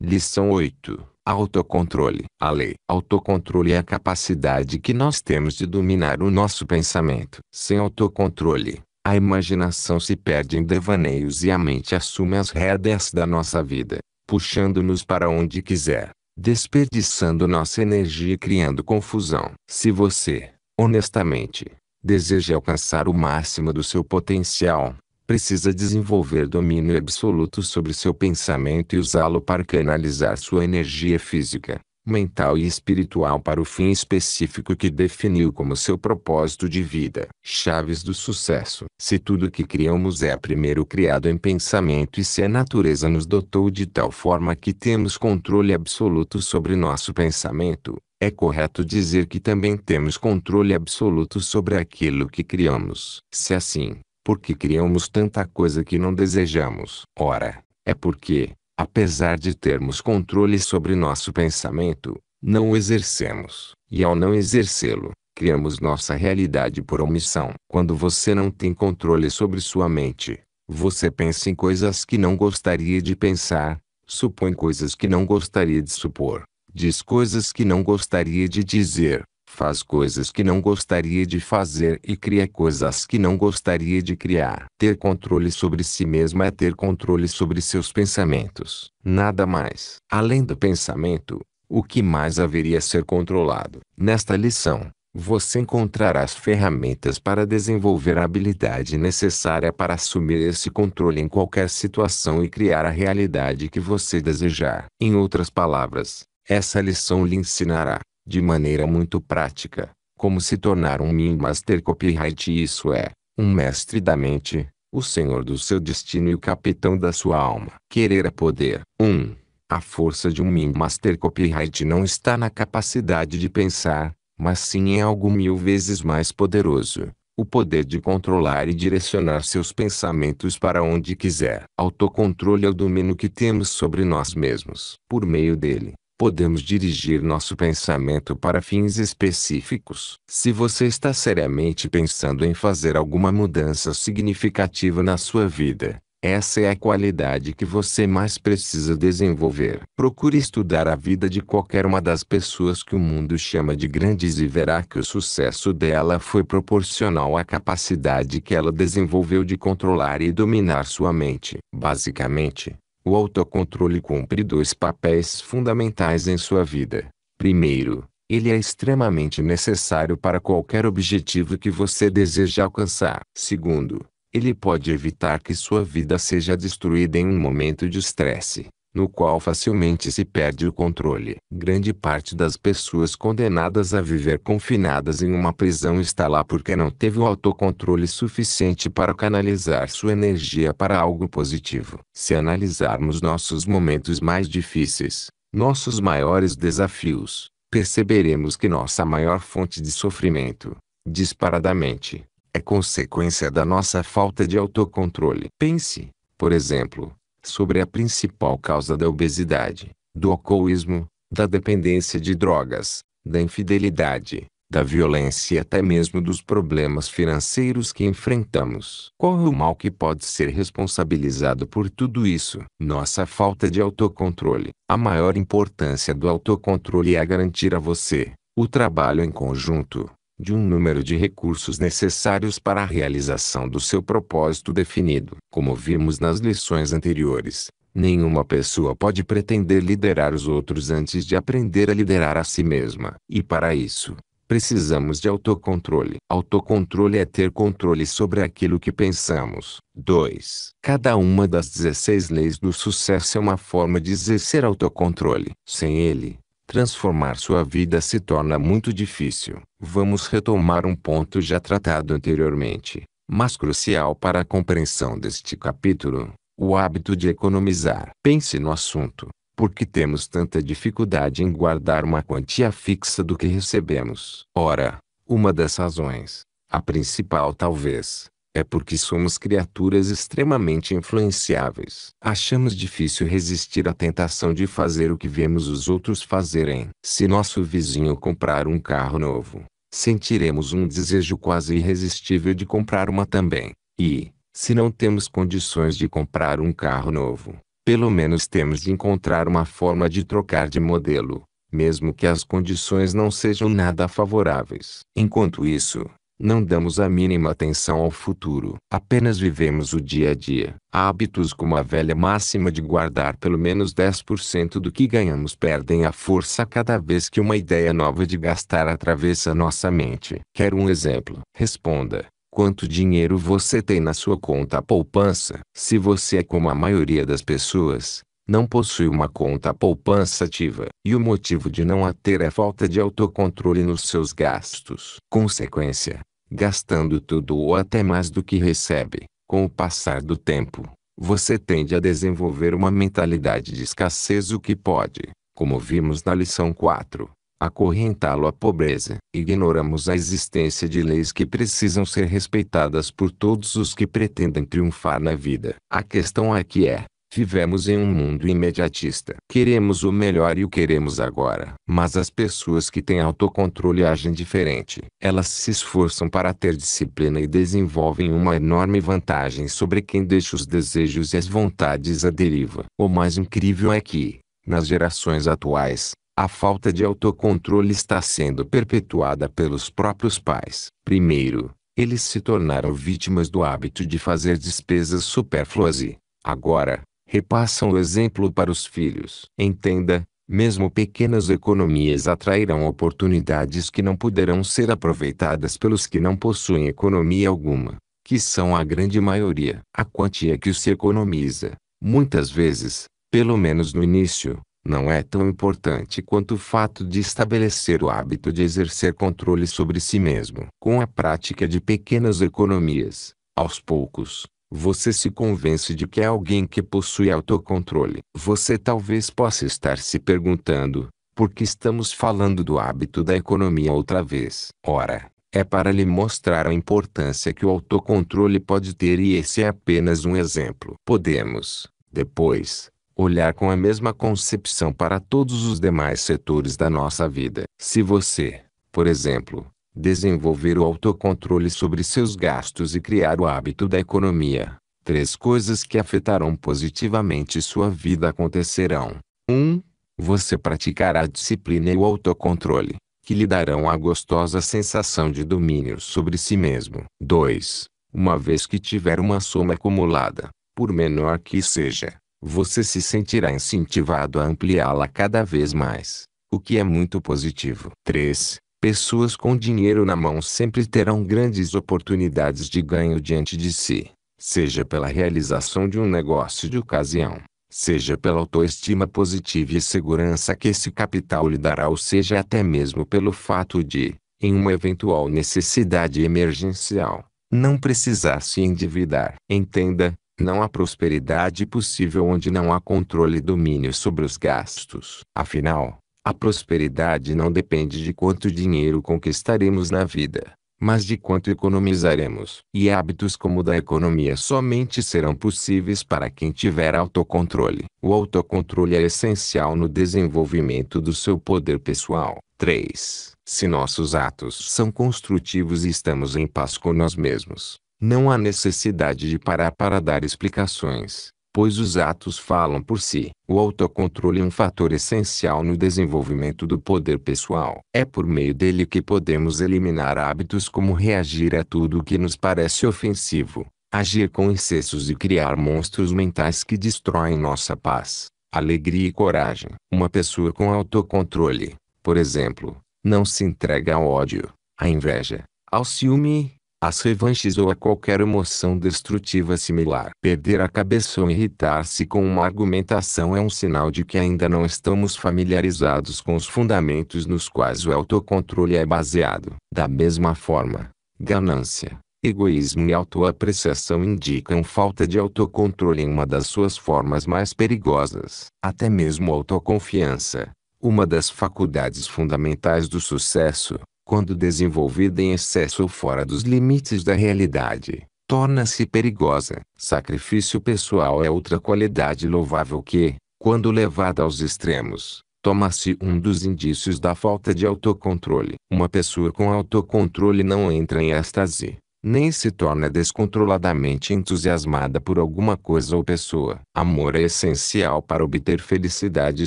Lição 8. Autocontrole. A lei. Autocontrole é a capacidade que nós temos de dominar o nosso pensamento. Sem autocontrole, a imaginação se perde em devaneios e a mente assume as rédeas da nossa vida, puxando-nos para onde quiser, desperdiçando nossa energia e criando confusão. Se você, honestamente, deseja alcançar o máximo do seu potencial, precisa desenvolver domínio absoluto sobre seu pensamento e usá-lo para canalizar sua energia física, mental e espiritual para o fim específico que definiu como seu propósito de vida. Chaves do sucesso. Se tudo que criamos é primeiro criado em pensamento e se a natureza nos dotou de tal forma que temos controle absoluto sobre nosso pensamento, é correto dizer que também temos controle absoluto sobre aquilo que criamos. Se assim, porque criamos tanta coisa que não desejamos. Ora, é porque, apesar de termos controle sobre nosso pensamento, não o exercemos. E ao não exercê-lo, criamos nossa realidade por omissão. Quando você não tem controle sobre sua mente, você pensa em coisas que não gostaria de pensar, supõe coisas que não gostaria de supor, diz coisas que não gostaria de dizer, Faz coisas que não gostaria de fazer e cria coisas que não gostaria de criar. Ter controle sobre si mesmo é ter controle sobre seus pensamentos, nada mais. Além do pensamento, o que mais haveria ser controlado? Nesta lição, você encontrará as ferramentas para desenvolver a habilidade necessária para assumir esse controle em qualquer situação e criar a realidade que você desejar. Em outras palavras, essa lição lhe ensinará de maneira muito prática, como se tornar um Mean Master Copyright isso é, um mestre da mente, o senhor do seu destino e o capitão da sua alma. Querer é poder. 1. Um, a força de um Mean Master Copyright não está na capacidade de pensar, mas sim em algo mil vezes mais poderoso. O poder de controlar e direcionar seus pensamentos para onde quiser. Autocontrole é o domínio que temos sobre nós mesmos. Por meio dele, podemos dirigir nosso pensamento para fins específicos. Se você está seriamente pensando em fazer alguma mudança significativa na sua vida, essa é a qualidade que você mais precisa desenvolver. Procure estudar a vida de qualquer uma das pessoas que o mundo chama de grandes e verá que o sucesso dela foi proporcional à capacidade que ela desenvolveu de controlar e dominar sua mente. Basicamente, o autocontrole cumpre dois papéis fundamentais em sua vida. Primeiro, ele é extremamente necessário para qualquer objetivo que você deseja alcançar. Segundo, ele pode evitar que sua vida seja destruída em um momento de estresse no qual facilmente se perde o controle. Grande parte das pessoas condenadas a viver confinadas em uma prisão está lá porque não teve o autocontrole suficiente para canalizar sua energia para algo positivo. Se analisarmos nossos momentos mais difíceis, nossos maiores desafios, perceberemos que nossa maior fonte de sofrimento, disparadamente, é consequência da nossa falta de autocontrole. Pense, por exemplo, sobre a principal causa da obesidade, do alcoolismo, da dependência de drogas, da infidelidade, da violência e até mesmo dos problemas financeiros que enfrentamos. Qual é o mal que pode ser responsabilizado por tudo isso? Nossa falta de autocontrole. A maior importância do autocontrole é garantir a você o trabalho em conjunto de um número de recursos necessários para a realização do seu propósito definido. Como vimos nas lições anteriores, nenhuma pessoa pode pretender liderar os outros antes de aprender a liderar a si mesma. E para isso, precisamos de autocontrole. Autocontrole é ter controle sobre aquilo que pensamos. 2. Cada uma das 16 leis do sucesso é uma forma de exercer autocontrole. Sem ele, transformar sua vida se torna muito difícil. Vamos retomar um ponto já tratado anteriormente, mas crucial para a compreensão deste capítulo: o hábito de economizar. Pense no assunto. Por que temos tanta dificuldade em guardar uma quantia fixa do que recebemos? Ora, uma das razões, a principal talvez, é porque somos criaturas extremamente influenciáveis. Achamos difícil resistir à tentação de fazer o que vemos os outros fazerem. Se nosso vizinho comprar um carro novo, sentiremos um desejo quase irresistível de comprar uma também. E, se não temos condições de comprar um carro novo, pelo menos temos de encontrar uma forma de trocar de modelo, mesmo que as condições não sejam nada favoráveis. Enquanto isso, não damos a mínima atenção ao futuro. Apenas vivemos o dia a dia. Há hábitos como a velha máxima de guardar pelo menos 10% do que ganhamos perdem a força cada vez que uma ideia nova de gastar atravessa nossa mente. Quer um exemplo? Responda. Quanto dinheiro você tem na sua conta poupança? Se você é como a maioria das pessoas, não possui uma conta poupança ativa, e o motivo de não a ter é falta de autocontrole nos seus gastos. Consequência, gastando tudo ou até mais do que recebe. Com o passar do tempo, você tende a desenvolver uma mentalidade de escassez, o que pode, como vimos na lição 4, acorrentá-lo à pobreza. Ignoramos a existência de leis que precisam ser respeitadas por todos os que pretendem triunfar na vida. A questão aqui é: é Vivemos em um mundo imediatista. Queremos o melhor e o queremos agora. Mas as pessoas que têm autocontrole agem diferente. Elas se esforçam para ter disciplina e desenvolvem uma enorme vantagem sobre quem deixa os desejos e as vontades à deriva. O mais incrível é que, nas gerações atuais, a falta de autocontrole está sendo perpetuada pelos próprios pais. Primeiro, eles se tornaram vítimas do hábito de fazer despesas supérfluas e, agora, repassam o exemplo para os filhos. Entenda, mesmo pequenas economias atrairão oportunidades que não poderão ser aproveitadas pelos que não possuem economia alguma, que são a grande maioria. A quantia que se economiza, muitas vezes, pelo menos no início, não é tão importante quanto o fato de estabelecer o hábito de exercer controle sobre si mesmo. Com a prática de pequenas economias, aos poucos, você se convence de que é alguém que possui autocontrole. Você talvez possa estar se perguntando, por que estamos falando do hábito da economia outra vez? Ora, é para lhe mostrar a importância que o autocontrole pode ter e esse é apenas um exemplo. Podemos, depois, olhar com a mesma concepção para todos os demais setores da nossa vida. Se você, por exemplo, desenvolver o autocontrole sobre seus gastos e criar o hábito da economia. Três coisas que afetarão positivamente sua vida acontecerão. 1. Um, você praticará a disciplina e o autocontrole, que lhe darão a gostosa sensação de domínio sobre si mesmo. 2. Uma vez que tiver uma soma acumulada, por menor que seja, você se sentirá incentivado a ampliá-la cada vez mais, o que é muito positivo. 3 Pessoas com dinheiro na mão sempre terão grandes oportunidades de ganho diante de si, seja pela realização de um negócio de ocasião, seja pela autoestima positiva e segurança que esse capital lhe dará, ou seja, até mesmo pelo fato de, em uma eventual necessidade emergencial, não precisar se endividar. Entenda, não há prosperidade possível onde não há controle e domínio sobre os gastos. Afinal, a prosperidade não depende de quanto dinheiro conquistaremos na vida, mas de quanto economizaremos. E hábitos como o da economia somente serão possíveis para quem tiver autocontrole. O autocontrole é essencial no desenvolvimento do seu poder pessoal. 3. Se nossos atos são construtivos e estamos em paz com nós mesmos, não há necessidade de parar para dar explicações pois os atos falam por si. O autocontrole é um fator essencial no desenvolvimento do poder pessoal. É por meio dele que podemos eliminar hábitos como reagir a tudo o que nos parece ofensivo, agir com excessos e criar monstros mentais que destroem nossa paz, alegria e coragem. Uma pessoa com autocontrole, por exemplo, não se entrega ao ódio, à inveja, ao ciúme, as revanches ou a qualquer emoção destrutiva similar. Perder a cabeça ou irritar-se com uma argumentação é um sinal de que ainda não estamos familiarizados com os fundamentos nos quais o autocontrole é baseado. Da mesma forma, ganância, egoísmo e autoapreciação indicam falta de autocontrole em uma das suas formas mais perigosas. Até mesmo autoconfiança, uma das faculdades fundamentais do sucesso, quando desenvolvida em excesso ou fora dos limites da realidade, torna-se perigosa. Sacrifício pessoal é outra qualidade louvável que, quando levada aos extremos, toma-se um dos indícios da falta de autocontrole. Uma pessoa com autocontrole não entra em êxtase, nem se torna descontroladamente entusiasmada por alguma coisa ou pessoa. Amor é essencial para obter felicidade e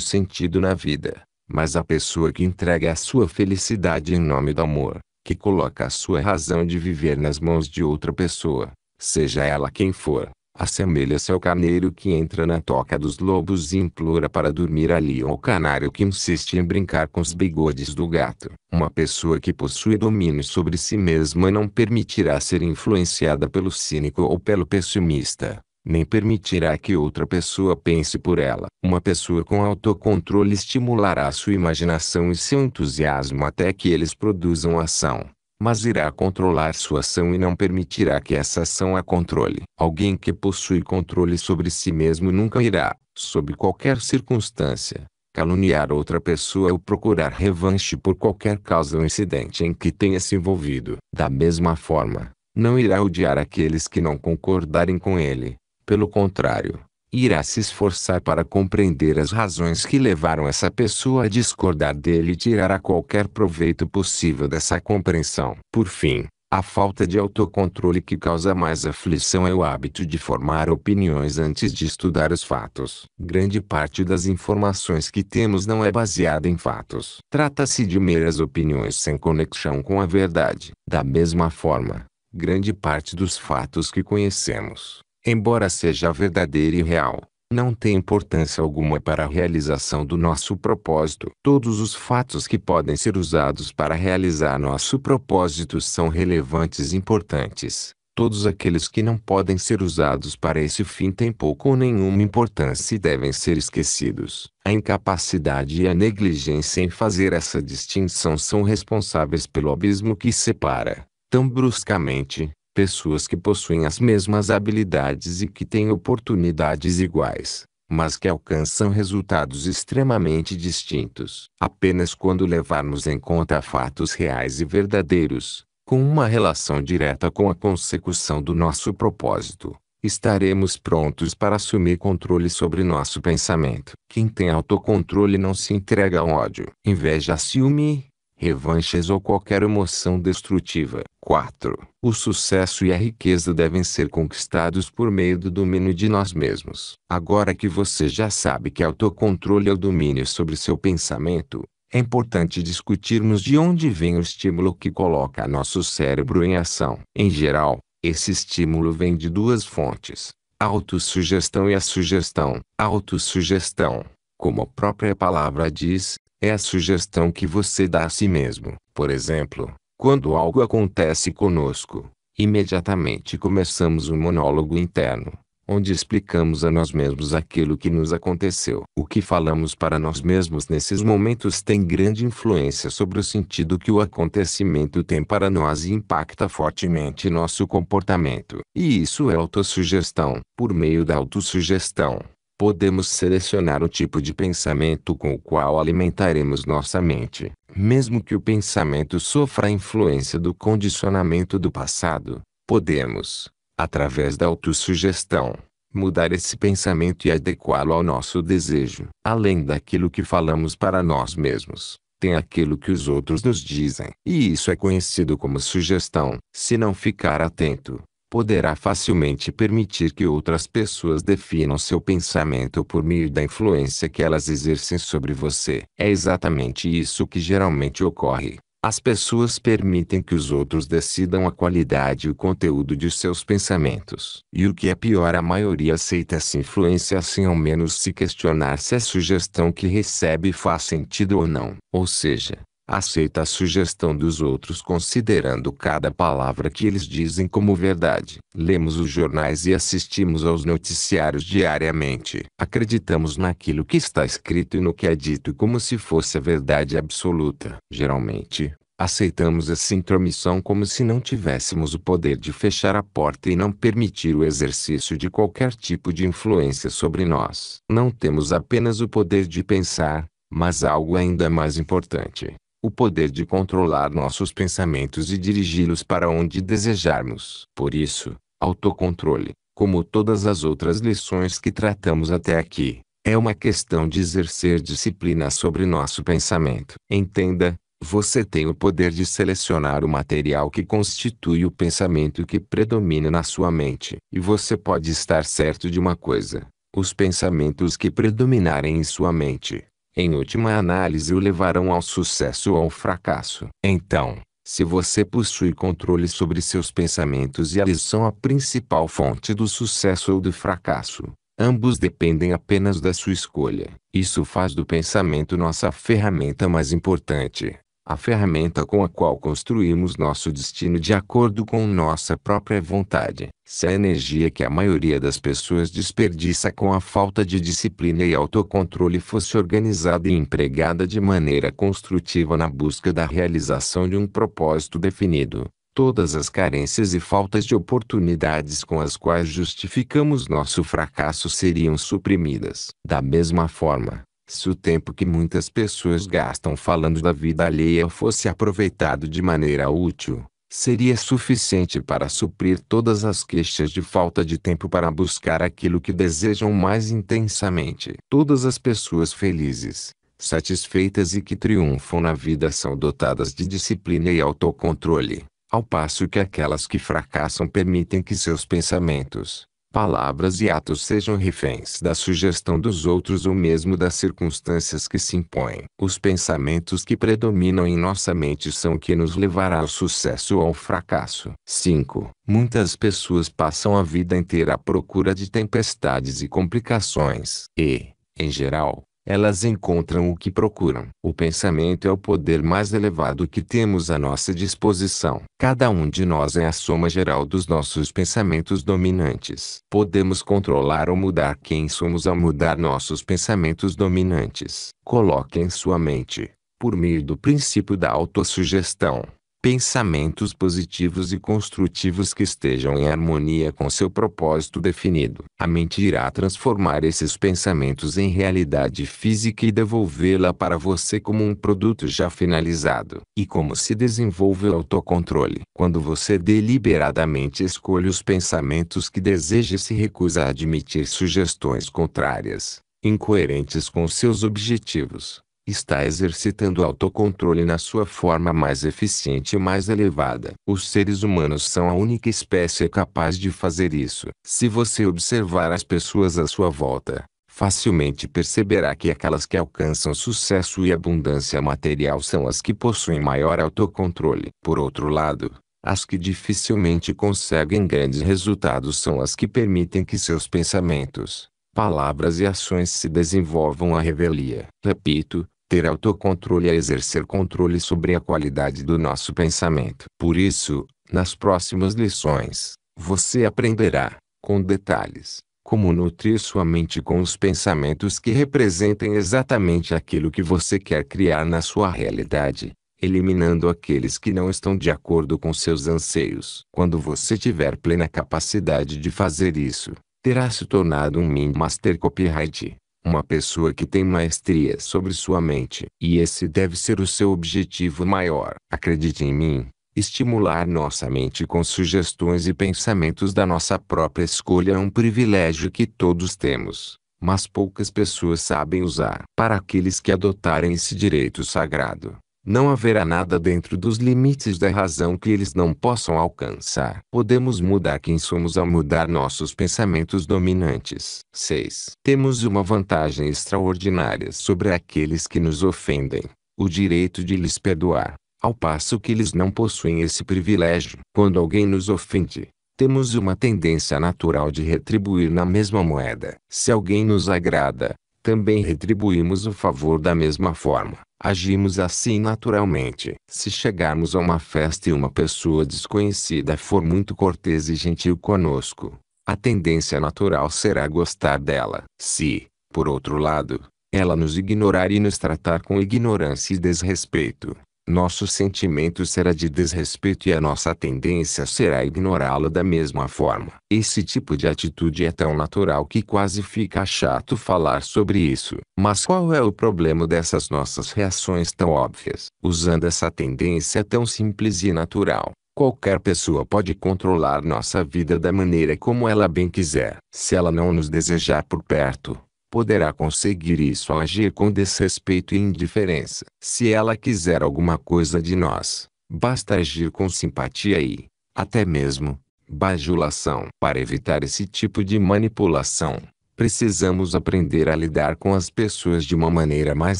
sentido na vida. Mas a pessoa que entrega a sua felicidade em nome do amor, que coloca a sua razão de viver nas mãos de outra pessoa, seja ela quem for, assemelha-se ao carneiro que entra na toca dos lobos e implora para dormir ali ou ao canário que insiste em brincar com os bigodes do gato. Uma pessoa que possui domínio sobre si mesma não permitirá ser influenciada pelo cínico ou pelo pessimista nem permitirá que outra pessoa pense por ela. Uma pessoa com autocontrole estimulará sua imaginação e seu entusiasmo até que eles produzam ação, mas irá controlar sua ação e não permitirá que essa ação a controle. Alguém que possui controle sobre si mesmo nunca irá, sob qualquer circunstância, caluniar outra pessoa ou procurar revanche por qualquer causa ou incidente em que tenha se envolvido. Da mesma forma, não irá odiar aqueles que não concordarem com ele, pelo contrário, irá se esforçar para compreender as razões que levaram essa pessoa a discordar dele e tirará qualquer proveito possível dessa compreensão. Por fim, a falta de autocontrole que causa mais aflição é o hábito de formar opiniões antes de estudar os fatos. Grande parte das informações que temos não é baseada em fatos. Trata-se de meras opiniões sem conexão com a verdade. Da mesma forma, grande parte dos fatos que conhecemos embora seja verdadeira e real, não tem importância alguma para a realização do nosso propósito. Todos os fatos que podem ser usados para realizar nosso propósito são relevantes e importantes. Todos aqueles que não podem ser usados para esse fim têm pouco ou nenhuma importância e devem ser esquecidos. A incapacidade e a negligência em fazer essa distinção são responsáveis pelo abismo que separa, tão bruscamente, pessoas que possuem as mesmas habilidades e que têm oportunidades iguais, mas que alcançam resultados extremamente distintos. Apenas quando levarmos em conta fatos reais e verdadeiros, com uma relação direta com a consecução do nosso propósito, estaremos prontos para assumir controle sobre nosso pensamento. Quem tem autocontrole não se entrega ao ódio, inveja, ciúme, revanches ou qualquer emoção destrutiva. 4. O sucesso e a riqueza devem ser conquistados por meio do domínio de nós mesmos. Agora que você já sabe que autocontrole é o domínio sobre seu pensamento, é importante discutirmos de onde vem o estímulo que coloca nosso cérebro em ação. Em geral, esse estímulo vem de duas fontes: a autossugestão e a sugestão. A autossugestão, como a própria palavra diz, é a sugestão que você dá a si mesmo. Por exemplo, quando algo acontece conosco, imediatamente começamos um monólogo interno, onde explicamos a nós mesmos aquilo que nos aconteceu. O que falamos para nós mesmos nesses momentos tem grande influência sobre o sentido que o acontecimento tem para nós e impacta fortemente nosso comportamento. E isso é autossugestão. Por meio da autossugestão, podemos selecionar o tipo de pensamento com o qual alimentaremos nossa mente. Mesmo que o pensamento sofra a influência do condicionamento do passado, podemos, através da autossugestão, mudar esse pensamento e adequá-lo ao nosso desejo. Além daquilo que falamos para nós mesmos, tem aquilo que os outros nos dizem. E isso é conhecido como sugestão. Se não ficar atento, poderá facilmente permitir que outras pessoas definam seu pensamento por meio da influência que elas exercem sobre você. É exatamente isso que geralmente ocorre. As pessoas permitem que os outros decidam a qualidade e o conteúdo de seus pensamentos. E o que é pior, a maioria aceita essa influência sem ao menos se questionar se a sugestão que recebe faz sentido ou não. Ou seja, aceita a sugestão dos outros considerando cada palavra que eles dizem como verdade. Lemos os jornais e assistimos aos noticiários diariamente. Acreditamos naquilo que está escrito e no que é dito como se fosse a verdade absoluta. Geralmente, aceitamos essa intromissão como se não tivéssemos o poder de fechar a porta e não permitir o exercício de qualquer tipo de influência sobre nós. Não temos apenas o poder de pensar, mas algo ainda mais importante o poder de controlar nossos pensamentos e dirigi-los para onde desejarmos. Por isso, autocontrole, como todas as outras lições que tratamos até aqui, é uma questão de exercer disciplina sobre nosso pensamento. Entenda, você tem o poder de selecionar o material que constitui o pensamento que predomina na sua mente. E você pode estar certo de uma coisa: os pensamentos que predominarem em sua mente em última análise o levarão ao sucesso ou ao fracasso. Então, se você possui controle sobre seus pensamentos e eles são a principal fonte do sucesso ou do fracasso, ambos dependem apenas da sua escolha. Isso faz do pensamento nossa ferramenta mais importante a ferramenta com a qual construímos nosso destino de acordo com nossa própria vontade. Se a energia que a maioria das pessoas desperdiça com a falta de disciplina e autocontrole fosse organizada e empregada de maneira construtiva na busca da realização de um propósito definido, todas as carências e faltas de oportunidades com as quais justificamos nosso fracasso seriam suprimidas. Da mesma forma, se o tempo que muitas pessoas gastam falando da vida alheia fosse aproveitado de maneira útil, seria suficiente para suprir todas as queixas de falta de tempo para buscar aquilo que desejam mais intensamente. Todas as pessoas felizes, satisfeitas e que triunfam na vida são dotadas de disciplina e autocontrole, ao passo que aquelas que fracassam permitem que seus pensamentos, palavras e atos sejam reféns da sugestão dos outros ou mesmo das circunstâncias que se impõem. Os pensamentos que predominam em nossa mente são o que nos levará ao sucesso ou ao fracasso. 5. Muitas pessoas passam a vida inteira à procura de tempestades e complicações. E, em geral, elas encontram o que procuram. O pensamento é o poder mais elevado que temos à nossa disposição. Cada um de nós é a soma geral dos nossos pensamentos dominantes. Podemos controlar ou mudar quem somos ao mudar nossos pensamentos dominantes. Coloque em sua mente, por meio do princípio da autossugestão, pensamentos positivos e construtivos que estejam em harmonia com seu propósito definido. A mente irá transformar esses pensamentos em realidade física e devolvê-la para você como um produto já finalizado. E como se desenvolve o autocontrole? Quando você deliberadamente escolhe os pensamentos que deseja e se recusa a admitir sugestões contrárias, incoerentes com seus objetivos está exercitando autocontrole na sua forma mais eficiente e mais elevada. Os seres humanos são a única espécie capaz de fazer isso. Se você observar as pessoas à sua volta, facilmente perceberá que aquelas que alcançam sucesso e abundância material são as que possuem maior autocontrole. Por outro lado, as que dificilmente conseguem grandes resultados são as que permitem que seus pensamentos, palavras e ações se desenvolvam a revelia. Repito, ter autocontrole é exercer controle sobre a qualidade do nosso pensamento. Por isso, nas próximas lições, você aprenderá, com detalhes, como nutrir sua mente com os pensamentos que representem exatamente aquilo que você quer criar na sua realidade, eliminando aqueles que não estão de acordo com seus anseios. Quando você tiver plena capacidade de fazer isso, terá se tornado um Min Master Copyright. Uma pessoa que tem maestria sobre sua mente. E esse deve ser o seu objetivo maior. Acredite em mim. Estimular nossa mente com sugestões e pensamentos da nossa própria escolha é um privilégio que todos temos, mas poucas pessoas sabem usar. Para aqueles que adotarem esse direito sagrado, não haverá nada dentro dos limites da razão que eles não possam alcançar. Podemos mudar quem somos ao mudar nossos pensamentos dominantes. 6. Temos uma vantagem extraordinária sobre aqueles que nos ofendem: o direito de lhes perdoar, ao passo que eles não possuem esse privilégio. Quando alguém nos ofende, temos uma tendência natural de retribuir na mesma moeda. Se alguém nos agrada, também retribuímos o favor da mesma forma. Agimos assim naturalmente. Se chegarmos a uma festa e uma pessoa desconhecida for muito cortês e gentil conosco, a tendência natural será gostar dela. Se, por outro lado, ela nos ignorar e nos tratar com ignorância e desrespeito, nosso sentimento será de desrespeito e a nossa tendência será ignorá-lo da mesma forma. Esse tipo de atitude é tão natural que quase fica chato falar sobre isso. Mas qual é o problema dessas nossas reações tão óbvias? Usando essa tendência tão simples e natural, Qualquer pessoa pode controlar nossa vida da maneira como ela bem quiser. Se ela não nos desejar por perto, poderá conseguir isso ao agir com desrespeito e indiferença. Se ela quiser alguma coisa de nós, basta agir com simpatia e, até mesmo, bajulação. Para evitar esse tipo de manipulação, precisamos aprender a lidar com as pessoas de uma maneira mais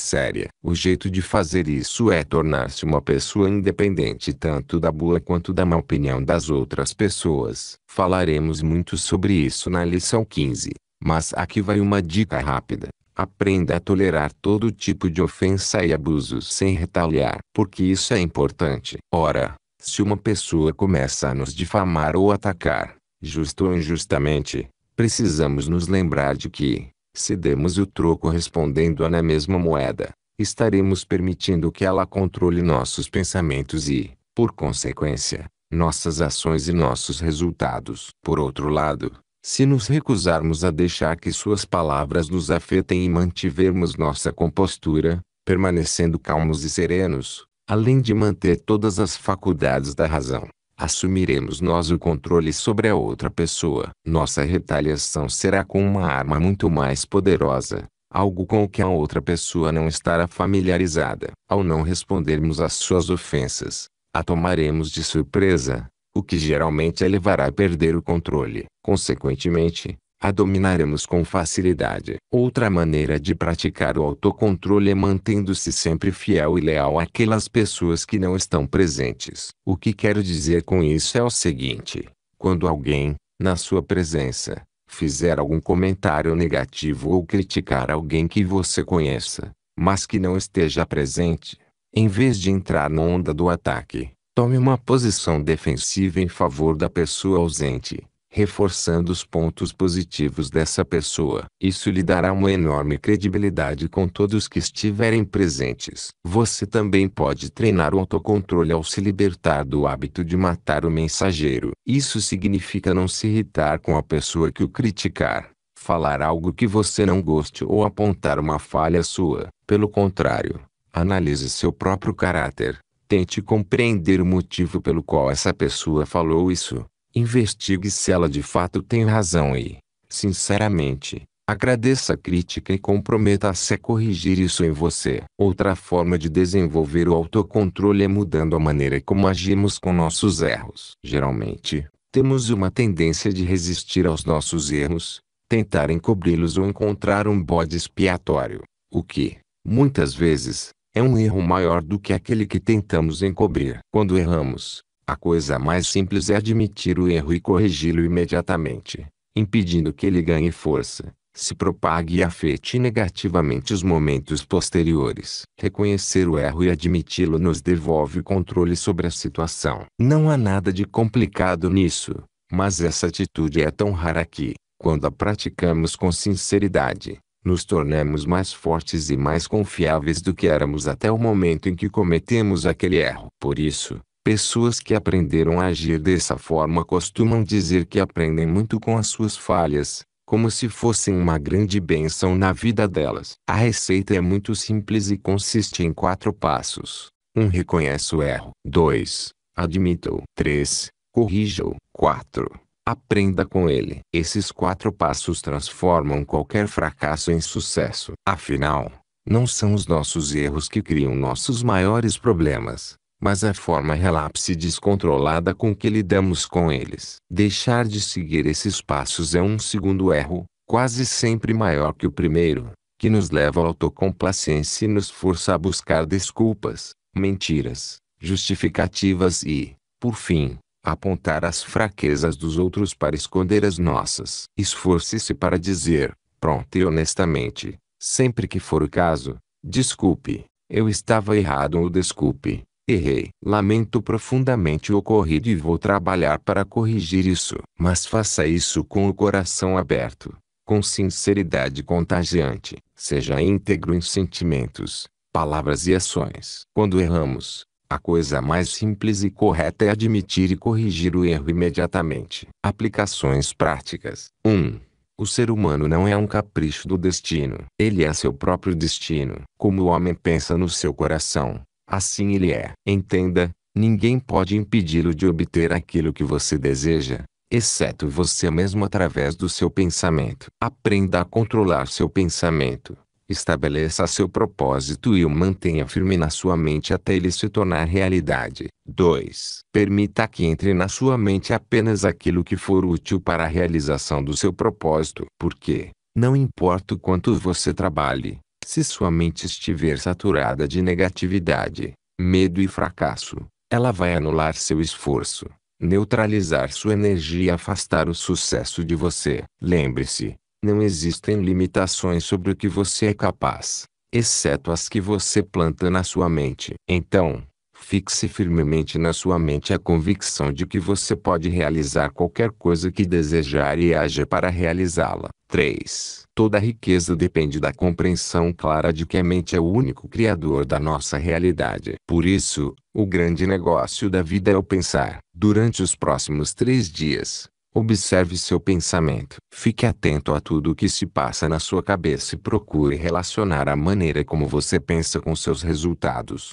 séria. O jeito de fazer isso é tornar-se uma pessoa independente tanto da boa quanto da má opinião das outras pessoas. Falaremos muito sobre isso na lição 15. Mas aqui vai uma dica rápida. Aprenda a tolerar todo tipo de ofensa e abusos sem retaliar, porque isso é importante. Ora, se uma pessoa começa a nos difamar ou atacar, justo ou injustamente, precisamos nos lembrar de que, se demos o troco respondendo a na mesma moeda, estaremos permitindo que ela controle nossos pensamentos e, por consequência, nossas ações e nossos resultados. Por outro lado, se nos recusarmos a deixar que suas palavras nos afetem e mantivermos nossa compostura, permanecendo calmos e serenos, além de manter todas as faculdades da razão, assumiremos nós o controle sobre a outra pessoa. Nossa retaliação será com uma arma muito mais poderosa, algo com o que a outra pessoa não estará familiarizada. Ao não respondermos às suas ofensas, a tomaremos de surpresa, o que geralmente a levará a perder o controle. Consequentemente, a dominaremos com facilidade. Outra maneira de praticar o autocontrole é mantendo-se sempre fiel e leal àquelas pessoas que não estão presentes. O que quero dizer com isso é o seguinte: quando alguém, na sua presença, fizer algum comentário negativo ou criticar alguém que você conheça, mas que não esteja presente, em vez de entrar na onda do ataque, Tome uma posição defensiva em favor da pessoa ausente, reforçando os pontos positivos dessa pessoa. Isso lhe dará uma enorme credibilidade com todos que estiverem presentes. Você também pode treinar o autocontrole ao se libertar do hábito de matar o mensageiro. Isso significa não se irritar com a pessoa que o criticar falar algo que você não goste ou apontar uma falha sua. Pelo contrário, analise seu próprio caráter, Tente compreender o motivo pelo qual essa pessoa falou isso. Investigue se ela de fato tem razão e, sinceramente, agradeça a crítica e comprometa-se a corrigir isso em você. Outra forma de desenvolver o autocontrole é mudando a maneira como agimos com nossos erros. Geralmente, temos uma tendência de resistir aos nossos erros, tentar encobri-los ou encontrar um bode expiatório, o que, muitas vezes, é um erro maior do que aquele que tentamos encobrir. Quando erramos, a coisa mais simples é admitir o erro e corrigi-lo imediatamente, impedindo que ele ganhe força, se propague e afete negativamente os momentos posteriores. Reconhecer o erro e admiti-lo nos devolve o controle sobre a situação. Não há nada de complicado nisso, mas essa atitude é tão rara que, quando a praticamos com sinceridade, nos tornamos mais fortes e mais confiáveis do que éramos até o momento em que cometemos aquele erro. Por isso, pessoas que aprenderam a agir dessa forma costumam dizer que aprendem muito com as suas falhas, como se fossem uma grande benção na vida delas. A receita é muito simples e consiste em quatro passos. 1. Um, reconheça o erro. 2. Admita-o. 3. Corrija-o. 4. Aprenda com ele. Esses quatro passos transformam qualquer fracasso em sucesso. Afinal, não são os nossos erros que criam nossos maiores problemas, mas a forma relapse descontrolada com que lidamos com eles. Deixar de seguir esses passos é um segundo erro, quase sempre maior que o primeiro, que nos leva à autocomplacência e nos força a buscar desculpas, mentiras, justificativas e, por fim, apontar as fraquezas dos outros para esconder as nossas. Esforce-se para dizer, pronto e honestamente, sempre que for o caso, desculpe, eu estava errado ou desculpe, errei. Lamento profundamente o ocorrido e vou trabalhar para corrigir isso. Mas faça isso com o coração aberto, com sinceridade contagiante. Seja íntegro em sentimentos, palavras e ações. Quando erramos, a coisa mais simples e correta é admitir e corrigir o erro imediatamente. Aplicações práticas. 1. O ser humano não é um capricho do destino. Ele é seu próprio destino. Como o homem pensa no seu coração, assim ele é. Entenda, ninguém pode impedi-lo de obter aquilo que você deseja, exceto você mesmo através do seu pensamento. Aprenda a controlar seu pensamento. Estabeleça seu propósito e o mantenha firme na sua mente até ele se tornar realidade. 2. Permita que entre na sua mente apenas aquilo que for útil para a realização do seu propósito, porque, não importa o quanto você trabalhe, se sua mente estiver saturada de negatividade, medo e fracasso, ela vai anular seu esforço, neutralizar sua energia e afastar o sucesso de você. Lembre-se, não existem limitações sobre o que você é capaz, exceto as que você planta na sua mente. Então, fixe firmemente na sua mente a convicção de que você pode realizar qualquer coisa que desejar e haja para realizá-la. 3. Toda riqueza depende da compreensão clara de que a mente é o único criador da nossa realidade. Por isso, o grande negócio da vida é o pensar. Durante os próximos três dias, Observe seu pensamento. Fique atento a tudo o que se passa na sua cabeça e procure relacionar a maneira como você pensa com seus resultados.